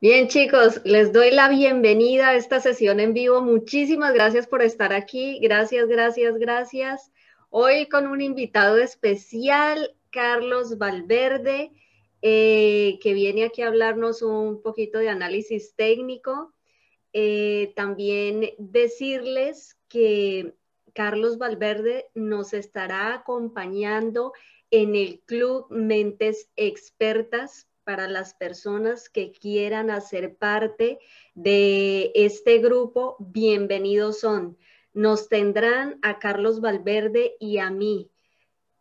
Bien, chicos, les doy la bienvenida a esta sesión en vivo. Muchísimas gracias por estar aquí. Gracias, gracias, gracias. Hoy con un invitado especial, Carlos Valverde, eh, que viene aquí a hablarnos un poquito de análisis técnico. Eh, también decirles que Carlos Valverde nos estará acompañando en el Club Mentes Expertas para las personas que quieran hacer parte de este grupo, bienvenidos son. Nos tendrán a Carlos Valverde y a mí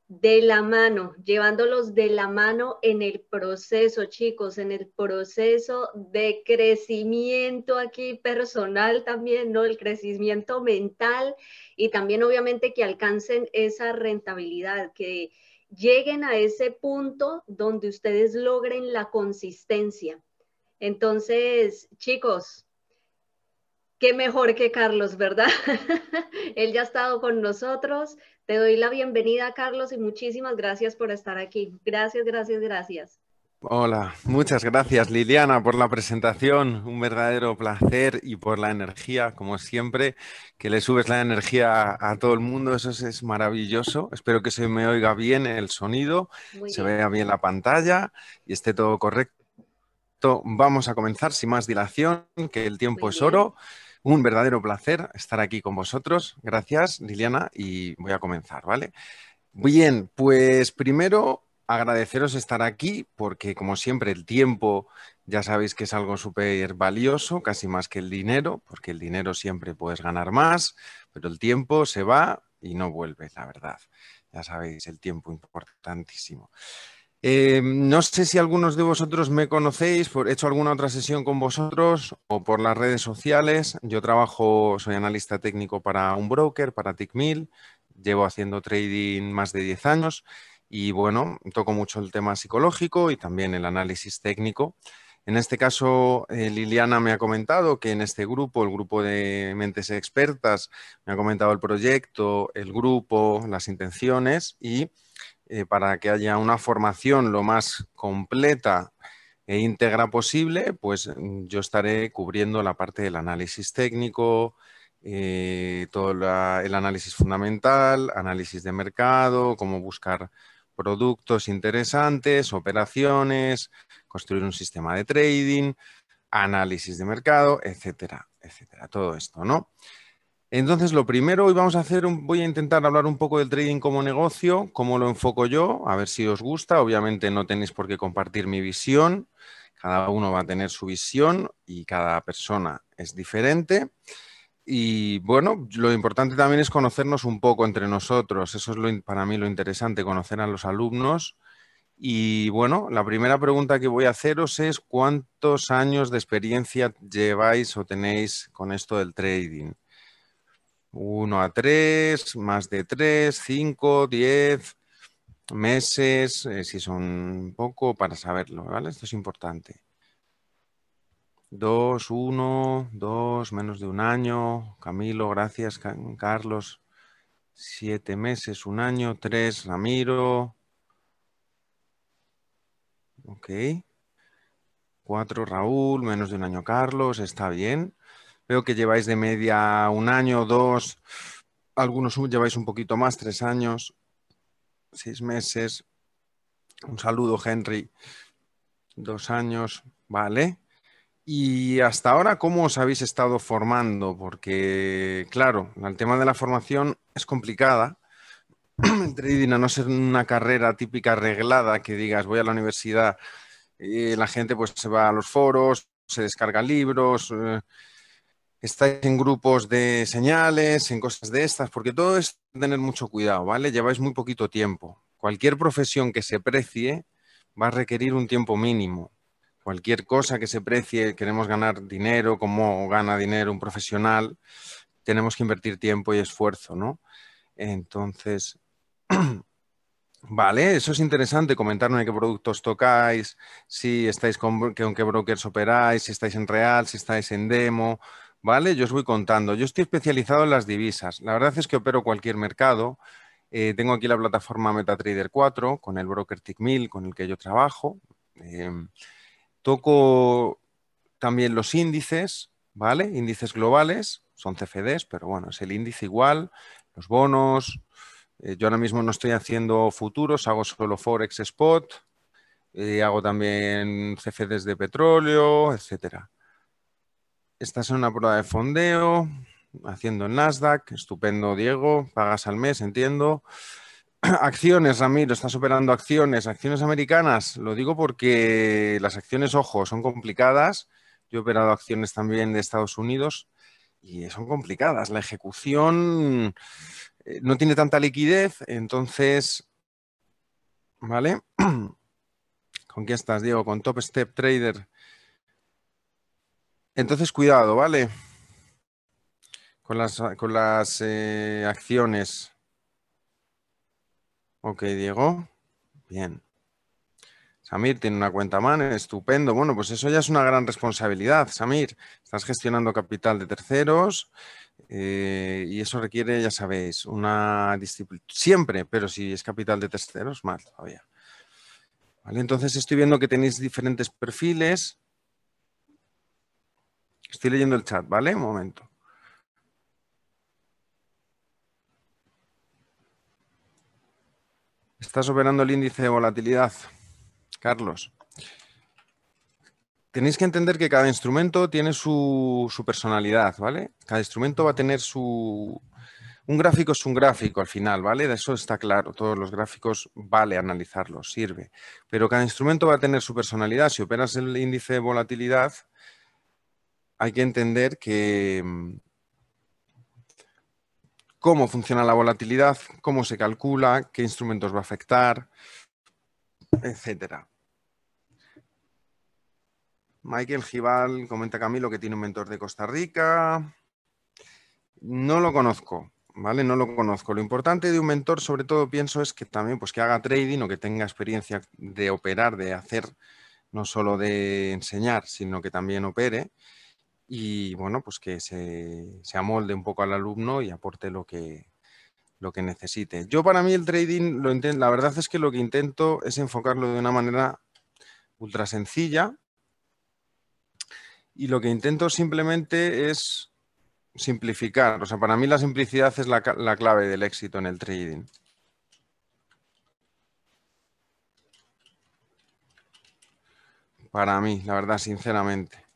de la mano, llevándolos de la mano en el proceso, chicos, en el proceso de crecimiento aquí personal también, ¿no? El crecimiento mental y también obviamente que alcancen esa rentabilidad, que lleguen a ese punto donde ustedes logren la consistencia. Entonces, chicos, qué mejor que Carlos, ¿verdad? Él ya ha estado con nosotros. Te doy la bienvenida, Carlos, y muchísimas gracias por estar aquí. Gracias, gracias, gracias. Hola, muchas gracias Liliana por la presentación, un verdadero placer y por la energía, como siempre, que le subes la energía a, todo el mundo, eso es, maravilloso. Espero que se me oiga bien el sonido, se vea bien la pantalla y esté todo correcto. Vamos a comenzar sin más dilación, que el tiempo es oro. Un verdadero placer estar aquí con vosotros. Gracias Liliana y voy a comenzar, ¿vale? Bien, pues primero agradeceros estar aquí porque, como siempre, el tiempo ya sabéis que es algo súper valioso, casi más que el dinero, porque el dinero siempre puedes ganar más, pero el tiempo se va y no vuelve, la verdad. Ya sabéis, el tiempo importantísimo. Eh, no sé si algunos de vosotros me conocéis, por, he hecho alguna otra sesión con vosotros o por las redes sociales. Yo trabajo, soy analista técnico para un broker, para TICMIL. Llevo haciendo trading más de 10 años y bueno, toco mucho el tema psicológico y también el análisis técnico. En este caso, eh, Liliana me ha comentado que en este grupo, el grupo de mentes expertas, me ha comentado el proyecto, el grupo, las intenciones y eh, para que haya una formación lo más completa e íntegra posible, pues mm, yo estaré cubriendo la parte del análisis técnico, eh, todo el análisis fundamental, análisis de mercado, cómo buscar productos interesantes, operaciones, construir un sistema de trading, análisis de mercado, etcétera, etcétera. Todo esto, ¿no? Entonces, lo primero, hoy vamos a hacer, voy a intentar hablar un poco del trading como negocio, cómo lo enfoco yo, a ver si os gusta. Obviamente no tenéis por qué compartir mi visión, cada uno va a tener su visión y cada persona es diferente. Y bueno, lo importante también es conocernos un poco entre nosotros. Eso es para mí lo interesante, conocer a los alumnos. Y bueno, la primera pregunta que voy a haceros es cuántos años de experiencia lleváis o tenéis con esto del trading. Uno a tres, más de tres, cinco, diez meses, eh, si son poco, para saberlo, ¿vale? Esto es importante. Dos, uno, dos, menos de un año. Camilo, gracias. Carlos, siete meses, un año. Tres, Ramiro. Ok. Cuatro, Raúl, menos de un año. Carlos, está bien. Veo que lleváis de media un año, dos. Algunos lleváis un poquito más, tres años, seis meses. Un saludo, Henry. Dos años, vale. Y hasta ahora, ¿cómo os habéis estado formando? Porque, claro, el tema de la formación es complicada. El trading, no ser una carrera típica arreglada que digas voy a la universidad, y eh, la gente pues se va a los foros, se descarga libros, eh, estáis en grupos de señales, en cosas de estas, porque todo es tener mucho cuidado, ¿vale? Lleváis muy poquito tiempo. Cualquier profesión que se precie va a requerir un tiempo mínimo cualquier cosa que se precie, queremos ganar dinero, como gana dinero un profesional, tenemos que invertir tiempo y esfuerzo, ¿no? Entonces, Vale, eso es interesante, comentarme qué productos tocáis, si estáis con, qué brokers operáis, si estáis en real, si estáis en demo, ¿vale? Yo os voy contando. Yo estoy especializado en las divisas. La verdad es que opero cualquier mercado. Eh, tengo aquí la plataforma MetaTrader 4 con el broker TICMIL con el que yo trabajo. Em, Toco también los índices, ¿vale? Índices globales, son CFDs, pero bueno, es el índice igual, los bonos. Eh, yo ahora mismo no estoy haciendo futuros, hago solo Forex Spot, eh, hago también CFDs de petróleo, etcétera. Estás en una prueba de fondeo, haciendo Nasdaq, estupendo Diego, pagas al mes, entiendo. Acciones, Ramiro, estás superando acciones. Acciones americanas, lo digo porque las acciones, ojo, son complicadas. Yo he operado acciones también de Estados Unidos y son complicadas. La ejecución eh, no tiene tanta liquidez, entonces, ¿vale? ¿Con quién estás, Diego? Con Top Step Trader. Entonces, cuidado, ¿vale? Con las, con las eh, acciones. Ok, Diego. Bien. Samir tiene una cuenta MAN, estupendo. Bueno, pues eso ya es una gran responsabilidad, Samir. Estás gestionando capital de terceros eh, y eso requiere, ya sabéis, una disciplina. Siempre, pero si es capital de terceros, más todavía. Vale, entonces estoy viendo que tenéis diferentes perfiles. Estoy leyendo el chat, ¿vale? Un momento. ¿Estás operando el índice de volatilidad. Carlos, tenéis que entender que cada instrumento tiene su, su personalidad, ¿vale? Cada instrumento va a tener su, un gráfico es un gráfico al final, ¿vale? De eso está claro. Todos los gráficos vale analizarlos, sirve. Pero cada instrumento va a tener su personalidad. Si operas el índice de volatilidad, hay que entender que, mm, cómo funciona la volatilidad, cómo se calcula, qué instrumentos va a afectar, etcétera. Michael Gival comenta Camilo que tiene un mentor de Costa Rica. No lo conozco, ¿vale? No lo conozco. Lo importante de un mentor, sobre todo, pienso, es que también pues, que haga trading o que tenga experiencia de operar, de hacer, no solo de enseñar, sino que también opere y bueno, pues que se, se, amolde un poco al alumno y aporte lo que, lo que necesite. Yo para mí el trading, lo intento, la verdad es que lo que intento es enfocarlo de una manera ultra sencilla y lo que intento simplemente es simplificar. O sea, para mí la simplicidad es la clave del éxito en el trading. Para mí, la verdad, sinceramente.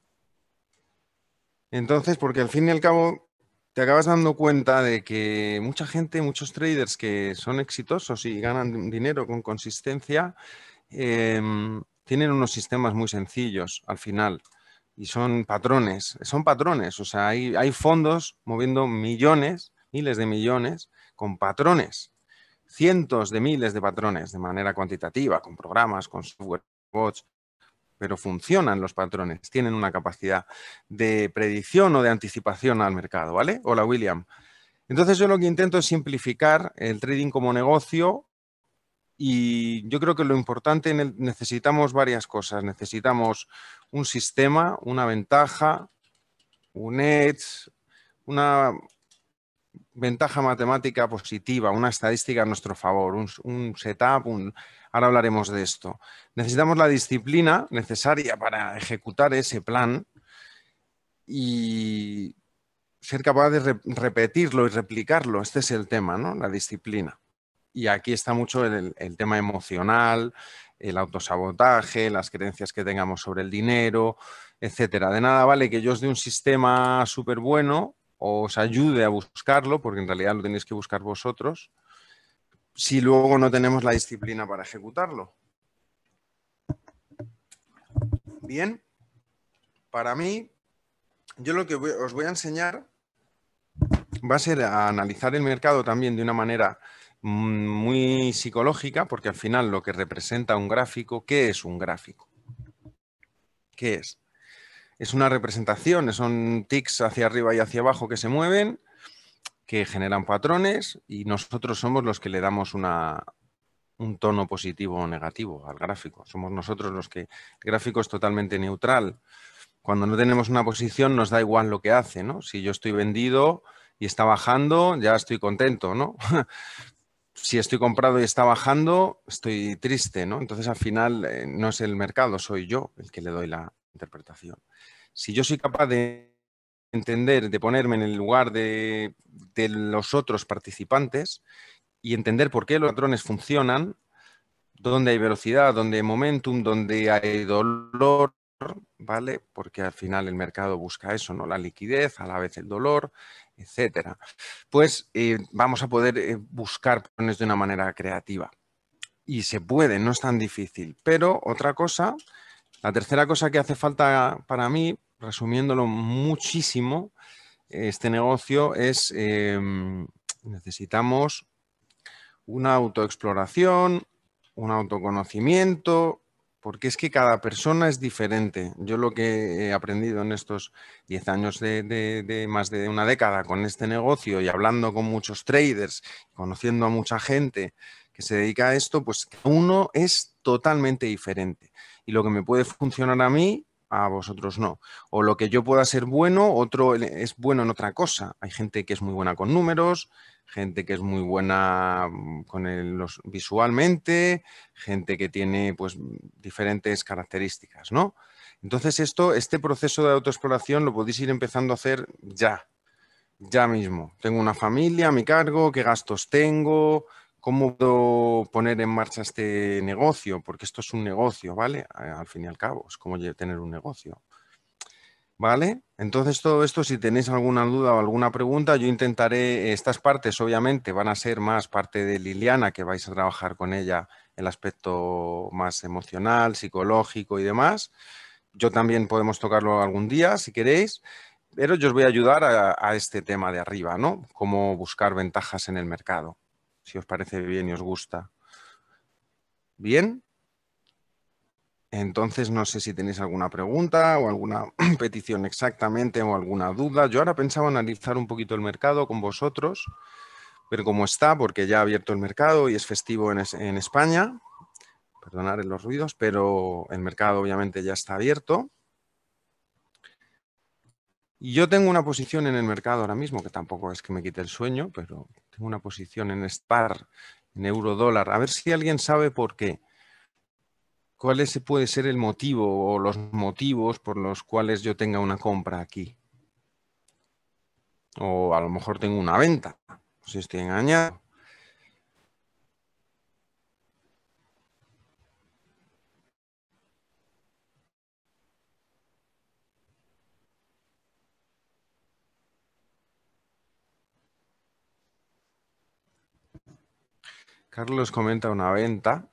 Entonces, porque al fin y al cabo te acabas dando cuenta de que mucha gente, muchos traders que son exitosos y ganan dinero con consistencia, em, tienen unos sistemas muy sencillos al final y son patrones, son patrones, o sea, hay, hay fondos moviendo millones, miles de millones con patrones, cientos de miles de patrones de manera cuantitativa, con programas, con software bots, pero funcionan los patrones, tienen una capacidad de predicción o de anticipación al mercado, ¿vale? Hola William. Entonces yo lo que intento es simplificar el trading como negocio y yo creo que lo importante en necesitamos varias cosas. Necesitamos un sistema, una ventaja, un edge, una ventaja matemática positiva, una estadística a nuestro favor, un, setup, un... ahora hablaremos de esto. Necesitamos la disciplina necesaria para ejecutar ese plan y ser capaz de repetirlo y replicarlo. Este es el tema, ¿no? La disciplina. Y aquí está mucho el, tema emocional, el autosabotaje, las creencias que tengamos sobre el dinero, etcétera. De nada vale que yo os dé un sistema súper bueno os ayude a buscarlo, porque en realidad lo tenéis que buscar vosotros, si luego no tenemos la disciplina para ejecutarlo. Bien, para mí, yo lo que os voy a enseñar va a ser a analizar el mercado también de una manera mm, muy psicológica, porque al final lo que representa un gráfico, ¿qué es un gráfico? ¿Qué es? es una representación, son tics hacia arriba y hacia abajo que se mueven, que generan patrones y nosotros somos los que le damos una, un tono positivo o negativo al gráfico. Somos nosotros los que... El gráfico es totalmente neutral. Cuando no tenemos una posición nos da igual lo que hace, ¿no? Si yo estoy vendido y está bajando, ya estoy contento, ¿no? si estoy comprado y está bajando, estoy triste, ¿no? Entonces al final eh, no es el mercado, soy yo el que le doy la, interpretación. Si yo soy capaz de entender, de ponerme en el lugar de, los otros participantes y entender por qué los patrones funcionan, dónde hay velocidad, dónde hay momentum, dónde hay dolor, ¿vale? Porque al final el mercado busca eso, ¿no? La liquidez, a la vez el dolor, etcétera. Pues eh, vamos a poder eh, buscar patrones de una manera creativa. Y se puede, no es tan difícil. Pero otra cosa la tercera cosa que hace falta para mí, resumiéndolo muchísimo, este negocio es em, necesitamos una autoexploración, un autoconocimiento, porque es que cada persona es diferente. Yo lo que he aprendido en estos 10 años de, más de una década con este negocio y hablando con muchos traders, conociendo a mucha gente que se dedica a esto, pues uno es totalmente diferente y lo que me puede funcionar a mí, a vosotros no. O lo que yo pueda ser bueno, otro es bueno en otra cosa. Hay gente que es muy buena con números, gente que es muy buena mm, con los, visualmente, gente que tiene pues diferentes características, ¿no? Entonces esto, este proceso de autoexploración lo podéis ir empezando a hacer ya, ya mismo. Tengo una familia mi cargo, qué gastos tengo, ¿Cómo puedo poner en marcha este negocio? Porque esto es un negocio, ¿vale? Al fin y al cabo, es como tener un negocio. ¿Vale? Entonces todo esto, si tenéis alguna duda o alguna pregunta, yo intentaré, estas partes obviamente van a ser más parte de Liliana, que vais a trabajar con ella el aspecto más emocional, psicológico y demás. Yo también podemos tocarlo algún día, si queréis, pero yo os voy a ayudar a, este tema de arriba, ¿no? Cómo buscar ventajas en el mercado si os parece bien y os gusta. ¿Bien? Entonces, no sé si tenéis alguna pregunta o alguna petición exactamente o alguna duda. Yo ahora pensaba analizar un poquito el mercado con vosotros, ver cómo está, porque ya ha abierto el mercado y es festivo en, en España. Perdonar los ruidos, pero el mercado obviamente ya está abierto. Yo tengo una posición en el mercado ahora mismo, que tampoco es que me quite el sueño, pero tengo una posición en SPAR, en euro dólar. A ver si alguien sabe por qué. ¿Cuál ese puede ser el motivo o los motivos por los cuales yo tenga una compra aquí? O a lo mejor tengo una venta, si estoy engañado. Carlos comenta una venta.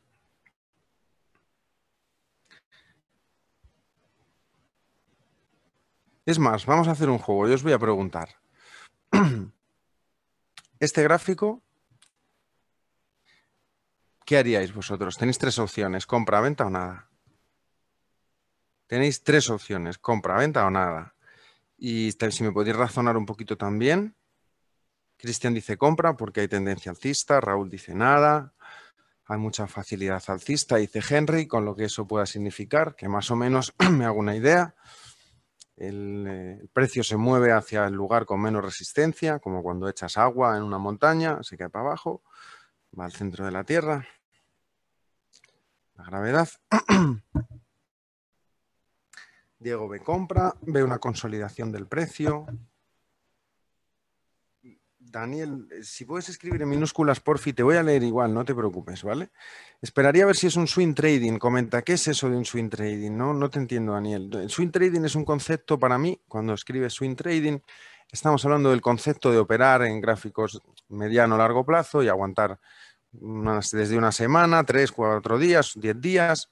Es más, vamos a hacer un juego. Yo os voy a preguntar. Este gráfico, ¿qué haríais vosotros? Tenéis tres opciones, compra, venta o nada. Tenéis tres opciones, compra, venta o nada. Y si me podéis razonar un poquito también, Cristian dice compra porque hay tendencia alcista, Raúl dice nada, hay mucha facilidad alcista, dice Henry, con lo que eso pueda significar, que más o menos me hago una idea. Eh, el, precio se mueve hacia el lugar con menos resistencia, como cuando echas agua en una montaña, se cae para abajo, va al centro de la Tierra. La gravedad. Diego ve compra, ve una consolidación del precio, Daniel, eh, si puedes escribir en minúsculas, porfi, te voy a leer igual, no te preocupes, ¿vale? Esperaría a ver si es un swing trading. Comenta, ¿qué es eso de un swing trading? No, no te entiendo, Daniel. El swing trading es un concepto para mí, cuando escribes swing trading, estamos hablando del concepto de operar en gráficos mediano-largo plazo y aguantar desde una semana, tres, cuatro días, diez días.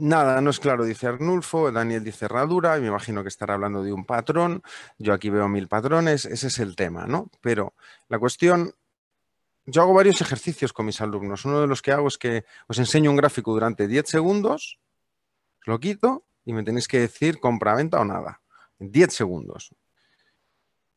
Nada, no es claro, dice Arnulfo, Daniel dice herradura, y me imagino que estará hablando de un patrón, yo aquí veo mil patrones, ese es el tema, ¿no? Pero la cuestión, yo hago varios ejercicios con mis alumnos, uno de los que hago es que os enseño un gráfico durante 10 segundos, lo quito y me tenéis que decir compra, venta o nada, 10 segundos.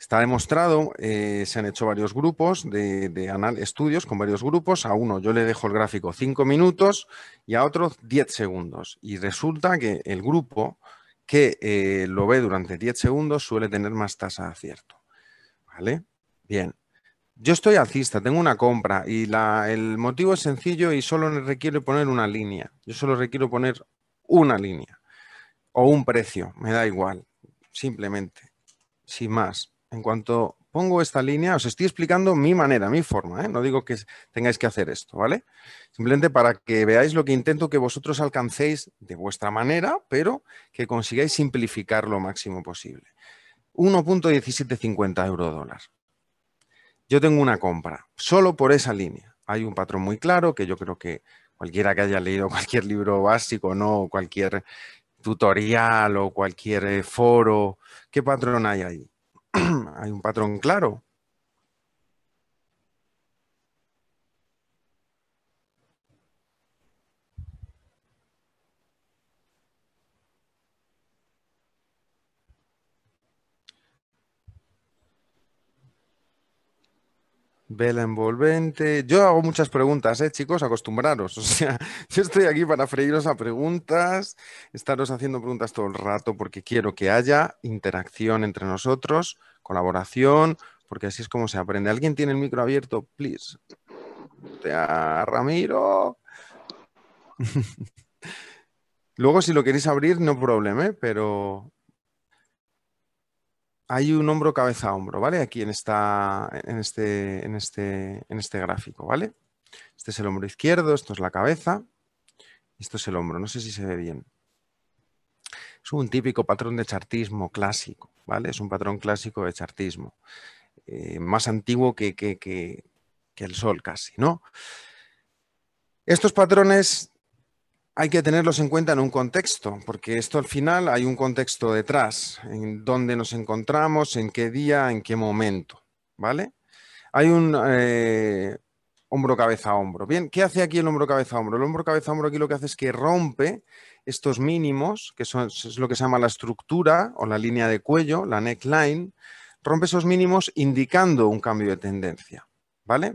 Está demostrado, eh, se han hecho varios grupos de, estudios con varios grupos. A uno yo le dejo el gráfico 5 minutos y a otro 10 segundos. Y resulta que el grupo que eh, lo ve durante 10 segundos suele tener más tasa de acierto. ¿Vale? Bien. Yo estoy alcista, tengo una compra y el motivo es sencillo y solo requiere poner una línea. Yo solo requiero poner una línea o un precio, me da igual, simplemente, sin más en cuanto pongo esta línea, os estoy explicando mi manera, mi forma, ¿eh? no digo que tengáis que hacer esto, ¿vale? Simplemente para que veáis lo que intento que vosotros alcancéis de vuestra manera, pero que consigáis simplificar lo máximo posible. 1.1750 euro dólar. Yo tengo una compra, solo por esa línea. Hay un patrón muy claro que yo creo que cualquiera que haya leído cualquier libro básico, no, cualquier tutorial o cualquier eh, foro, ¿qué patrón hay ahí? hay un patrón claro. Vela envolvente. Yo hago muchas preguntas, ¿eh, chicos? Acostumbraros. O sea, yo estoy aquí para freíros a preguntas, estaros haciendo preguntas todo el rato porque quiero que haya interacción entre nosotros, colaboración, porque así es como se aprende. ¿Alguien tiene el micro abierto? Please. Ramiro. Luego, si lo queréis abrir, no problema, ¿eh? pero hay un hombro cabeza a hombro, ¿vale? Aquí en, esta, en, este, este, en este gráfico, ¿vale? Este es el hombro izquierdo, esto es la cabeza, esto es el hombro, no sé si se ve bien. Es un típico patrón de chartismo clásico, ¿vale? Es un patrón clásico de chartismo, eh, más antiguo que, que el sol casi, ¿no? Estos patrones hay que tenerlos en cuenta en un contexto, porque esto al final hay un contexto detrás, en dónde nos encontramos, en qué día, en qué momento, ¿vale? Hay un eh, hombro cabeza hombro. Bien, ¿qué hace aquí el hombro cabeza hombro? El hombro cabeza hombro aquí lo que hace es que rompe estos mínimos, que es lo que se llama la estructura o la línea de cuello, la neckline, rompe esos mínimos indicando un cambio de tendencia.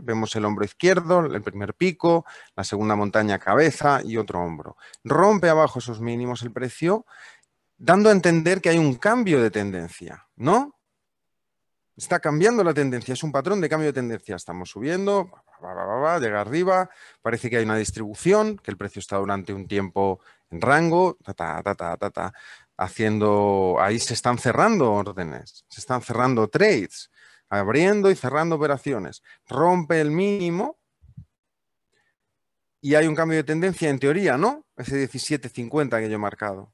Vemos el hombro izquierdo, el primer pico, la segunda montaña cabeza y otro hombro. Rompe abajo esos mínimos el precio, dando a entender que hay un cambio de tendencia, ¿no? Está cambiando la tendencia, es un patrón de cambio de tendencia. Estamos subiendo, llega arriba, parece que hay una distribución, que el precio está durante un tiempo en rango, ta, ta, ta, haciendo, ahí se están cerrando órdenes, se están cerrando trades, abriendo y cerrando operaciones, rompe el mínimo y hay un cambio de tendencia en teoría, ¿no? Ese 17.50 que yo he marcado.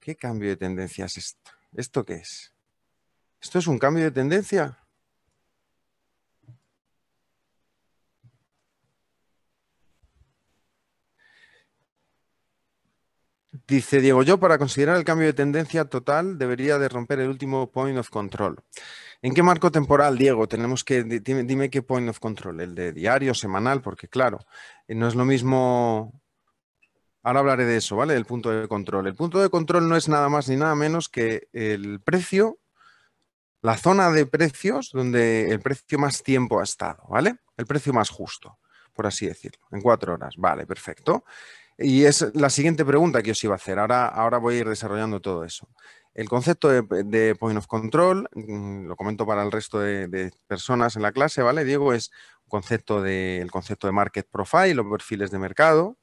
¿Qué cambio de tendencia es esto? ¿Esto qué es? ¿Esto es un cambio de tendencia? Dice Diego, yo para considerar el cambio de tendencia total debería de romper el último point of control. ¿En qué marco temporal, Diego? Tenemos que dime, qué point of control, el de diario, semanal, porque claro, eh, no es lo mismo. Ahora hablaré de eso, ¿vale? Del punto de control. El punto de control no es nada más ni nada menos que el precio, la zona de precios donde el precio más tiempo ha estado, ¿vale? El precio más justo, por así decirlo, en cuatro horas. Vale, perfecto. Y es la siguiente pregunta que os iba a hacer. Ahora, ahora voy a ir desarrollando todo eso. El concepto de, point of control, mm, lo comento para el resto de, personas en la clase, ¿vale? Diego, es concepto el concepto de market profile los perfiles de mercado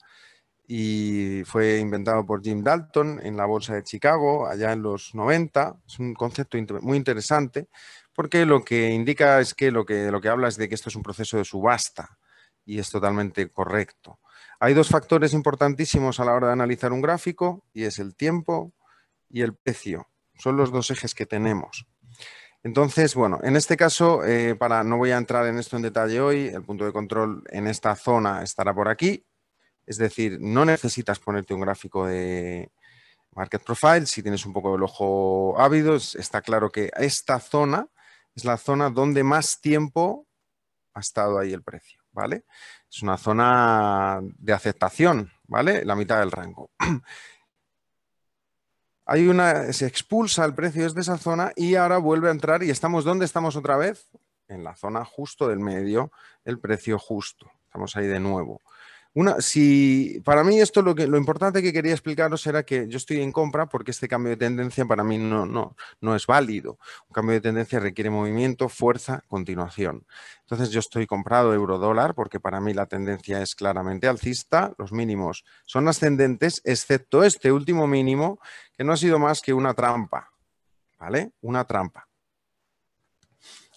y fue inventado por Jim Dalton en la Bolsa de Chicago allá en los 90. Es un concepto muy interesante porque lo que indica es que lo que, lo que habla es de que esto es un proceso de subasta y es totalmente correcto. Hay dos factores importantísimos a la hora de analizar un gráfico y es el tiempo y el precio. Son los dos ejes que tenemos. Entonces, bueno, en este caso, eh, para, no voy a entrar en esto en detalle hoy, el punto de control en esta zona estará por aquí. Es decir, no necesitas ponerte un gráfico de market profile si tienes un poco el ojo ávido. Está claro que esta zona es la zona donde más tiempo ha estado ahí el precio, ¿vale? Es una zona de aceptación, ¿vale? La mitad del rango. Hay una, se expulsa el precio desde esa zona y ahora vuelve a entrar y estamos, ¿dónde estamos otra vez? En la zona justo del medio, el precio justo. Estamos ahí de nuevo si, para mí esto lo, importante que quería explicaros era que yo estoy en compra porque este cambio de tendencia para mí no, no, no es válido. Un cambio de tendencia requiere movimiento, fuerza, continuación. Entonces yo estoy comprado euro-dólar porque para mí la tendencia es claramente alcista. Los mínimos son ascendentes, excepto este último mínimo que no ha sido más que una trampa. ¿Vale? Una trampa.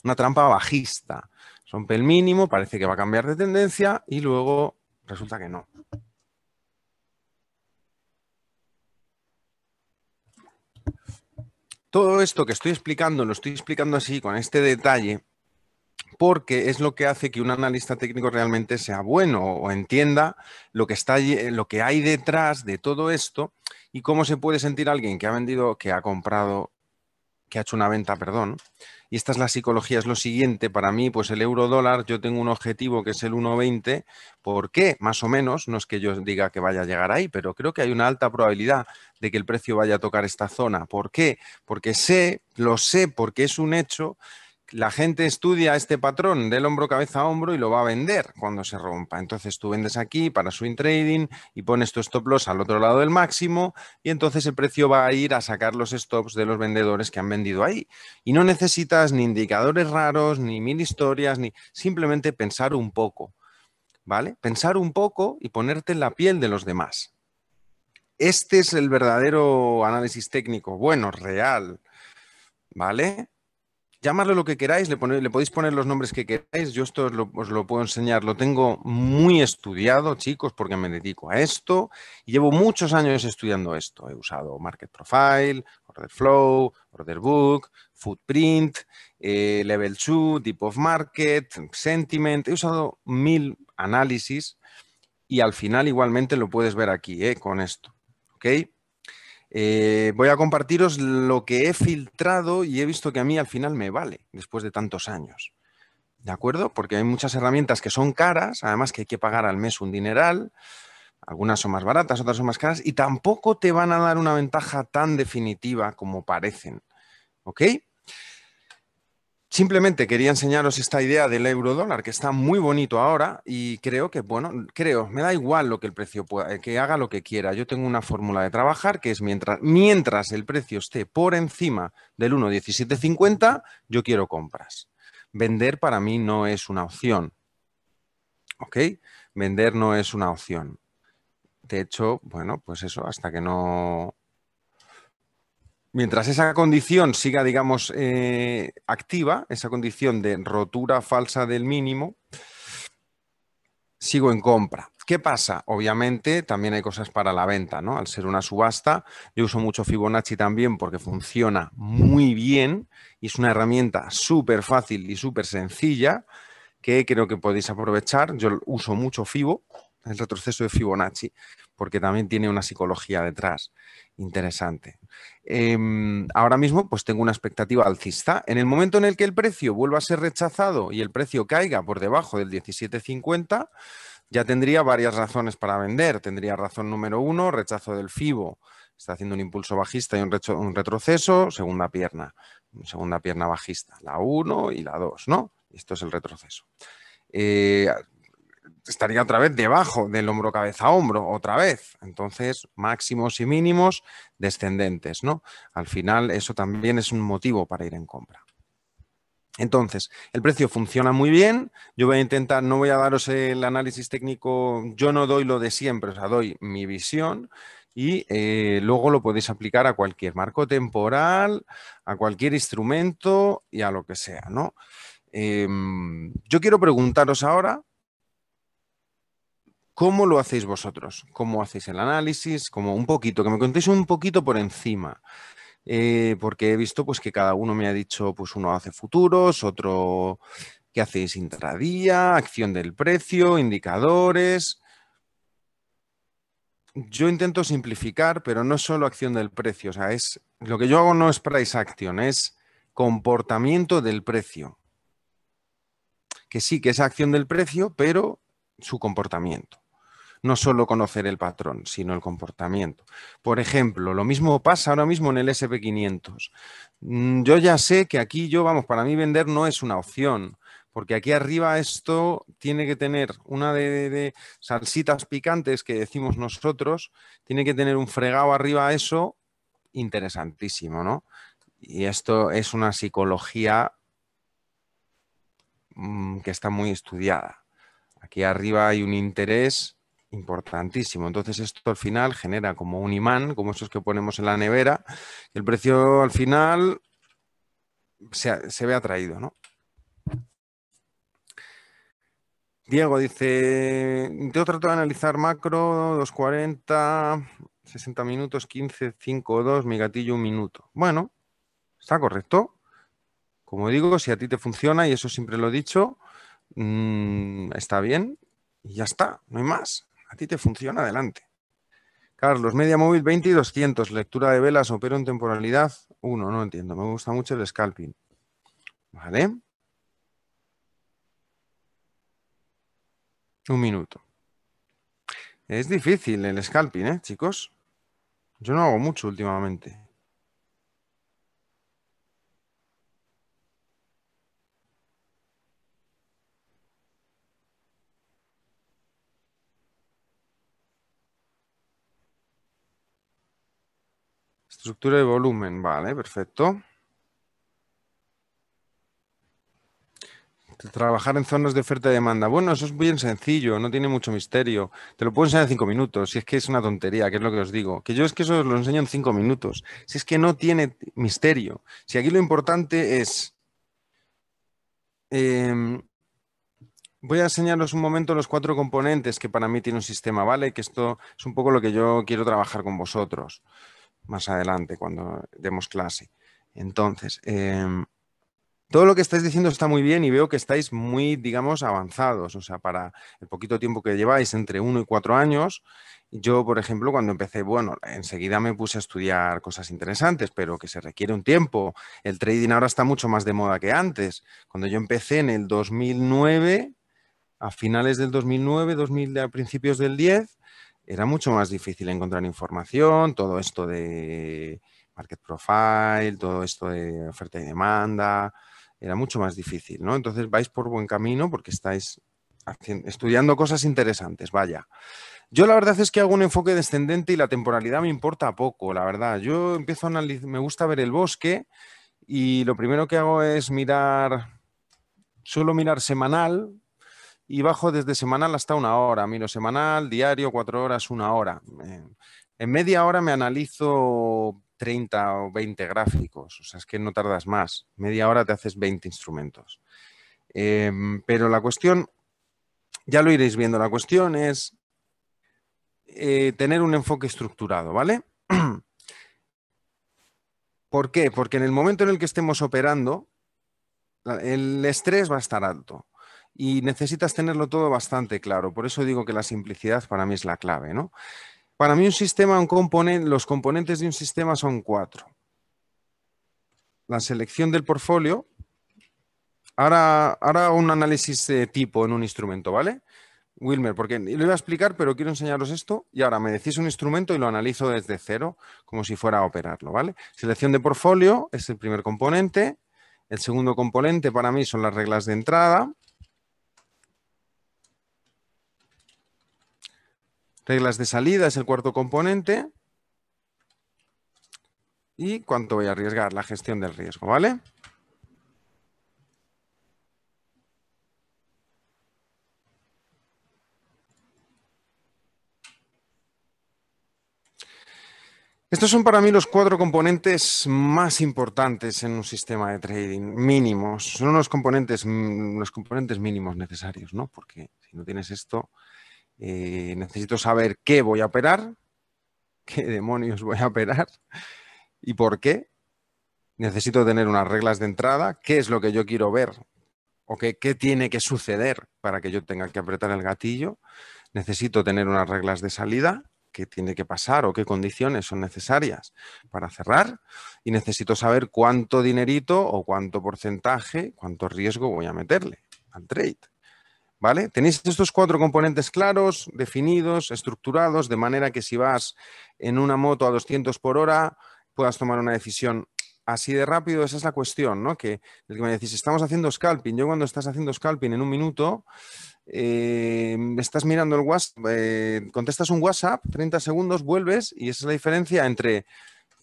Una trampa bajista. Rompe el mínimo, parece que va a cambiar de tendencia y luego Resulta que no. Todo esto que estoy explicando, lo estoy explicando así, con este detalle, porque es lo que hace que un analista técnico realmente sea bueno o entienda lo que, está, lo que hay detrás de todo esto y cómo se puede sentir alguien que ha vendido, que ha comprado que ha hecho una venta, perdón. Y esta es la psicología, es lo siguiente, para mí, pues el euro dólar, yo tengo un objetivo que es el 1,20, ¿por qué? Más o menos, no es que yo diga que vaya a llegar ahí, pero creo que hay una alta probabilidad de que el precio vaya a tocar esta zona. ¿Por qué? Porque sé, lo sé, porque es un hecho la gente estudia este patrón del hombro cabeza a hombro y lo va a vender cuando se rompa. Entonces tú vendes aquí para swing trading y pones tu stop loss al otro lado del máximo y entonces el precio va a ir a sacar los stops de los vendedores que han vendido ahí. Y no necesitas ni indicadores raros, ni mil historias, ni simplemente pensar un poco. ¿Vale? Pensar un poco y ponerte en la piel de los demás. Este es el verdadero análisis técnico, bueno, real. ¿Vale? Llamarlo lo que queráis, le, podéis poner los nombres que queráis. Yo esto os lo, puedo enseñar. Lo tengo muy estudiado, chicos, porque me dedico a esto y llevo muchos años estudiando esto. He usado Market Profile, Order Flow, Order Book, Footprint, eh, Level 2, Deep of Market, Sentiment. He usado mil análisis y al final igualmente lo puedes ver aquí eh, con esto. ¿Ok? Eh, voy a compartiros lo que he filtrado y he visto que a mí al final me vale después de tantos años. ¿De acuerdo? Porque hay muchas herramientas que son caras, además que hay que pagar al mes un dineral, algunas son más baratas, otras son más caras, y tampoco te van a dar una ventaja tan definitiva como parecen. ¿Ok? Simplemente quería enseñaros esta idea del euro dólar, que está muy bonito ahora y creo que, bueno, creo, me da igual lo que el precio pueda, eh, que haga lo que quiera. Yo tengo una fórmula de trabajar que es mientras, mientras el precio esté por encima del 1,1750, yo quiero compras. Vender para mí no es una opción. ¿Ok? Vender no es una opción. De hecho, bueno, pues eso, hasta que no Mientras esa condición siga, digamos, eh, activa, esa condición de rotura falsa del mínimo, sigo en compra. ¿Qué pasa? Obviamente también hay cosas para la venta, ¿no? Al ser una subasta, yo uso mucho Fibonacci también porque funciona muy bien y es una herramienta súper fácil y súper sencilla que creo que podéis aprovechar. Yo uso mucho Fibo, el retroceso de Fibonacci porque también tiene una psicología detrás interesante. Em, ahora mismo pues tengo una expectativa alcista. En el momento en el que el precio vuelva a ser rechazado y el precio caiga por debajo del 17,50, ya tendría varias razones para vender. Tendría razón número uno, rechazo del FIBO. Está haciendo un impulso bajista y un, retroceso, segunda pierna, segunda pierna bajista, la 1 y la 2, ¿no? Esto es el retroceso. Eh, estaría otra vez debajo del hombro cabeza a hombro, otra vez. Entonces, máximos y mínimos descendentes, ¿no? Al final, eso también es un motivo para ir en compra. Entonces, el precio funciona muy bien. Yo voy a intentar, no voy a daros el análisis técnico, yo no doy lo de siempre, o sea, doy mi visión y eh, luego lo podéis aplicar a cualquier marco temporal, a cualquier instrumento y a lo que sea, ¿no? Em, yo quiero preguntaros ahora ¿Cómo lo hacéis vosotros? ¿Cómo hacéis el análisis? Como un poquito, que me contéis un poquito por encima. Eh, porque he visto pues, que cada uno me ha dicho, pues uno hace futuros, otro que hacéis intradía, acción del precio, indicadores. Yo intento simplificar, pero no es solo acción del precio. O sea, es, lo que yo hago no es price action, es comportamiento del precio. Que sí, que es acción del precio, pero su comportamiento no solo conocer el patrón, sino el comportamiento. Por ejemplo, lo mismo pasa ahora mismo en el SP500. Mm, yo ya sé que aquí yo, vamos, para mí vender no es una opción, porque aquí arriba esto tiene que tener una de, salsitas picantes que decimos nosotros, tiene que tener un fregado arriba eso interesantísimo, ¿no? Y esto es una psicología mm, que está muy estudiada. Aquí arriba hay un interés Importantísimo. Entonces esto al final genera como un imán, como esos que ponemos en la nevera, el precio al final se, ve atraído, ¿no? Diego dice, yo trato de analizar macro, 240, 60 minutos, 15, 5, 2, mi gatillo un minuto. Bueno, está correcto. Como digo, si a ti te funciona, y eso siempre lo he dicho, mm, está bien, y ya está, no hay más. A ti te funciona, adelante. Carlos, media móvil 20 y Lectura de velas, opero en temporalidad 1. No entiendo, me gusta mucho el scalping. ¿Vale? Un minuto. Es difícil el scalping, ¿eh, chicos? Yo no hago mucho últimamente. Estructura de volumen, vale, perfecto. Trabajar en zonas de oferta y demanda. Bueno, eso es muy sencillo, no tiene mucho misterio. Te lo puedo enseñar en cinco minutos, si es que es una tontería, que es lo que os digo. Que yo es que eso os lo enseño en cinco minutos. Si es que no tiene misterio. Si aquí lo importante es... Em, voy a enseñaros un momento los cuatro componentes que para mí tiene un sistema, ¿vale? Que esto es un poco lo que yo quiero trabajar con vosotros más adelante cuando demos clase. Entonces, em, todo lo que estáis diciendo está muy bien y veo que estáis muy, digamos, avanzados. O sea, para el poquito tiempo que lleváis, entre uno y cuatro años, yo, por ejemplo, cuando empecé, bueno, enseguida me puse a estudiar cosas interesantes, pero que se requiere un tiempo. El trading ahora está mucho más de moda que antes. Cuando yo empecé en el 2009, a finales del 2009, 2000, a principios del 10, era mucho más difícil encontrar información, todo esto de market profile, todo esto de oferta y demanda, era mucho más difícil, ¿no? Entonces vais por buen camino porque estáis estudiando cosas interesantes, vaya. Yo la verdad es que hago un enfoque descendente y la temporalidad me importa poco, la verdad. Yo empiezo a analizar, me gusta ver el bosque y lo primero que hago es mirar, suelo mirar semanal, y bajo desde semanal hasta una hora. Miro semanal, diario, cuatro horas, una hora. Eh, en media hora me analizo 30 o 20 gráficos, o sea, es que no tardas más. Media hora te haces 20 instrumentos. Eh, pero la cuestión, ya lo iréis viendo, la cuestión es eh, tener un enfoque estructurado, ¿vale? ¿Por qué? Porque en el momento en el que estemos operando, el estrés va a estar alto y necesitas tenerlo todo bastante claro. Por eso digo que la simplicidad para mí es la clave, ¿no? Para mí un sistema, un componente los componentes de un sistema son cuatro. La selección del portfolio. Ahora, ahora un análisis de tipo en un instrumento, ¿vale? Wilmer, porque lo iba a explicar, pero quiero enseñaros esto y ahora me decís un instrumento y lo analizo desde cero, como si fuera a operarlo, ¿vale? Selección de portfolio es el primer componente. El segundo componente para mí son las reglas de entrada. Reglas de salida es el cuarto componente. Y cuánto voy a arriesgar, la gestión del riesgo, ¿vale? Estos son para mí los cuatro componentes más importantes en un sistema de trading, mínimos. Son unos componentes, los mm, componentes mínimos necesarios, ¿no? Porque si no tienes esto, eh, necesito saber qué voy a operar, qué demonios voy a operar y por qué. Necesito tener unas reglas de entrada, qué es lo que yo quiero ver o qué tiene que suceder para que yo tenga que apretar el gatillo. Necesito tener unas reglas de salida, qué tiene que pasar o qué condiciones son necesarias para cerrar y necesito saber cuánto dinerito o cuánto porcentaje, cuánto riesgo voy a meterle al trade. ¿Vale? Tenéis estos cuatro componentes claros, definidos, estructurados, de manera que si vas en una moto a 200 por hora, puedas tomar una decisión así de rápido, esa es la cuestión, ¿no? Que el que me decís, estamos haciendo scalping. Yo cuando estás haciendo scalping en un minuto, eh, estás mirando el WhatsApp, eh, contestas un WhatsApp, 30 segundos, vuelves y esa es la diferencia entre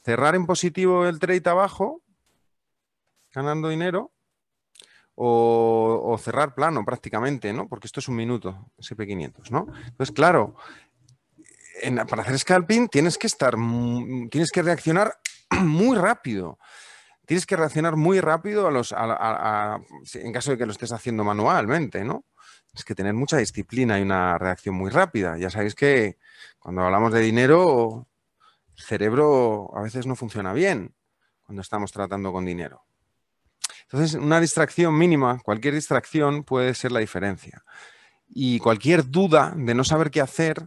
cerrar en positivo el trade abajo, ganando dinero, o, cerrar plano prácticamente, ¿no? Porque esto es un minuto, SP500, ¿no? Entonces, claro, para hacer scalping tienes que estar, tienes que reaccionar muy rápido. Tienes que reaccionar muy rápido a los, en caso de que lo estés haciendo manualmente, ¿no? Es que tener mucha disciplina y una reacción muy rápida. Ya sabéis que cuando hablamos de dinero, el cerebro a veces no funciona bien cuando estamos tratando con dinero. Entonces, una distracción mínima, cualquier distracción puede ser la diferencia. Y cualquier duda de no saber qué hacer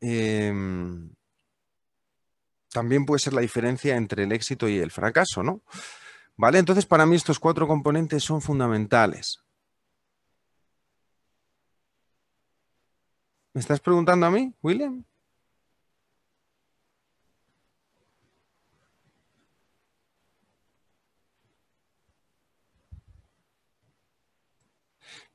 em, también puede ser la diferencia entre el éxito y el fracaso, ¿no? ¿Vale? Entonces, para mí estos cuatro componentes son fundamentales. ¿Me estás preguntando a mí, William?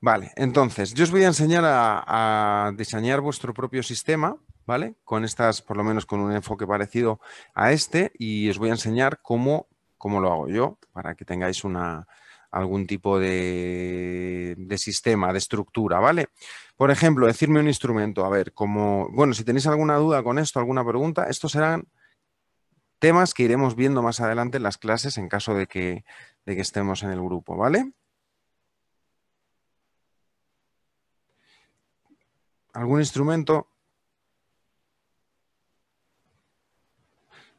Vale, entonces yo os voy a enseñar a, diseñar vuestro propio sistema, ¿vale? Con estas, por lo menos con un enfoque parecido a este, y os voy a enseñar cómo, cómo lo hago yo, para que tengáis una, algún tipo de, de, sistema, de estructura, ¿vale? Por ejemplo, decirme un instrumento, a ver, como, bueno, si tenéis alguna duda con esto, alguna pregunta, estos serán temas que iremos viendo más adelante en las clases en caso de que, de que estemos en el grupo, ¿vale? ¿Algún instrumento?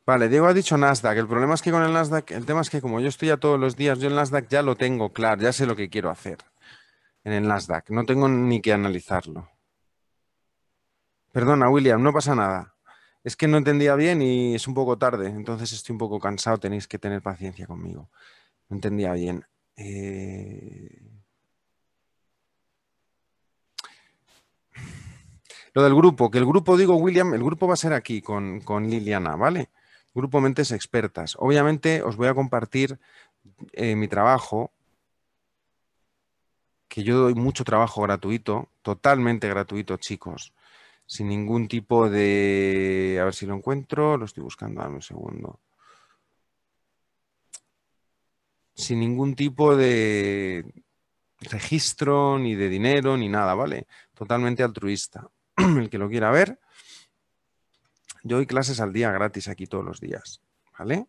Vale, Diego ha dicho Nasdaq. El problema es que con el Nasdaq, el tema es que como yo estoy ya todos los días, yo el Nasdaq ya lo tengo claro, ya sé lo que quiero hacer en el Nasdaq. No tengo ni que analizarlo. Perdona, William, no pasa nada. Es que no entendía bien y es un poco tarde, entonces estoy un poco cansado, tenéis que tener paciencia conmigo. No entendía bien. Eh... Lo del grupo, que el grupo, digo, William, el grupo va a ser aquí con, Liliana, ¿vale? Grupo Mentes Expertas. Obviamente os voy a compartir eh, mi trabajo, que yo doy mucho trabajo gratuito, totalmente gratuito, chicos, sin ningún tipo de... A ver si lo encuentro, lo estoy buscando, dame un segundo. Sin ningún tipo de registro, ni de dinero, ni nada, ¿vale? Totalmente altruista. el que lo quiera ver. Yo doy clases al día gratis aquí todos los días, ¿vale?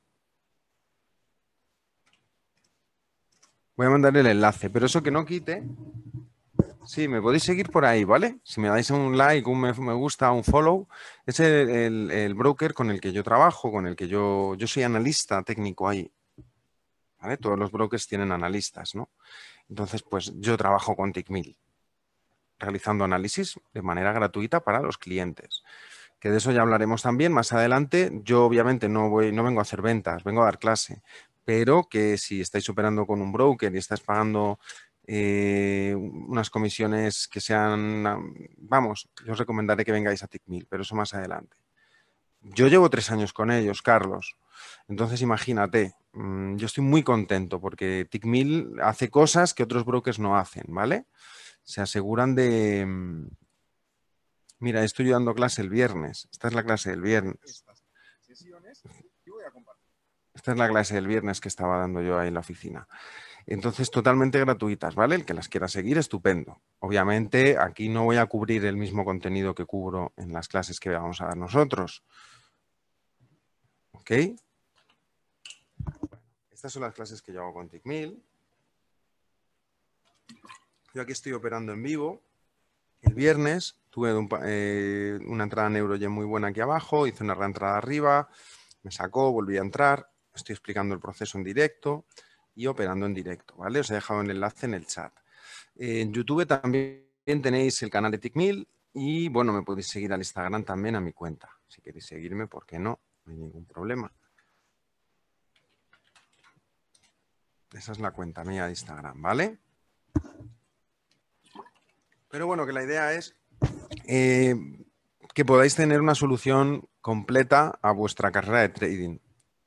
Voy a mandar el enlace, pero eso que no quite. Sí, me podéis seguir por ahí, ¿vale? Si me dais un like, un me, gusta, un follow, es el, broker con el que yo trabajo, con el que yo, yo soy analista técnico ahí. ¿Vale? Todos los brokers tienen analistas, ¿no? Entonces, pues yo trabajo con Tickmill realizando análisis de manera gratuita para los clientes. Que de eso ya hablaremos también más adelante. Yo obviamente no, voy, no vengo a hacer ventas, vengo a dar clase, pero que si estáis operando con un broker y estáis pagando eh, unas comisiones que sean, vamos, yo os recomendaré que vengáis a TICMIL, pero eso más adelante. Yo llevo tres años con ellos, Carlos. Entonces, imagínate, mm, yo estoy muy contento porque TICMIL hace cosas que otros brokers no hacen, ¿vale? se aseguran de... Mm, mira, estoy dando clase el viernes. Esta es la clase del viernes. Esta es la clase del viernes que estaba dando yo ahí en la oficina. Entonces, totalmente gratuitas, ¿vale? El que las quiera seguir, estupendo. Obviamente, aquí no voy a cubrir el mismo contenido que cubro en las clases que vamos a dar nosotros. ¿Ok? Estas son las clases que yo hago con TICMIL. Yo aquí estoy operando en vivo. El viernes tuve eh, una entrada en Eurogen muy buena aquí abajo, hice una reentrada arriba, me sacó, volví a entrar. Estoy explicando el proceso en directo y operando en directo, ¿vale? Os he dejado el enlace en el chat. en YouTube también tenéis el canal de TICMIL y, bueno, me podéis seguir al Instagram también a mi cuenta. Si queréis seguirme, ¿por qué no? No hay ningún problema. Esa es la cuenta mía de Instagram, ¿vale? Pero bueno, que la idea es eh, que podáis tener una solución completa a vuestra carrera de trading.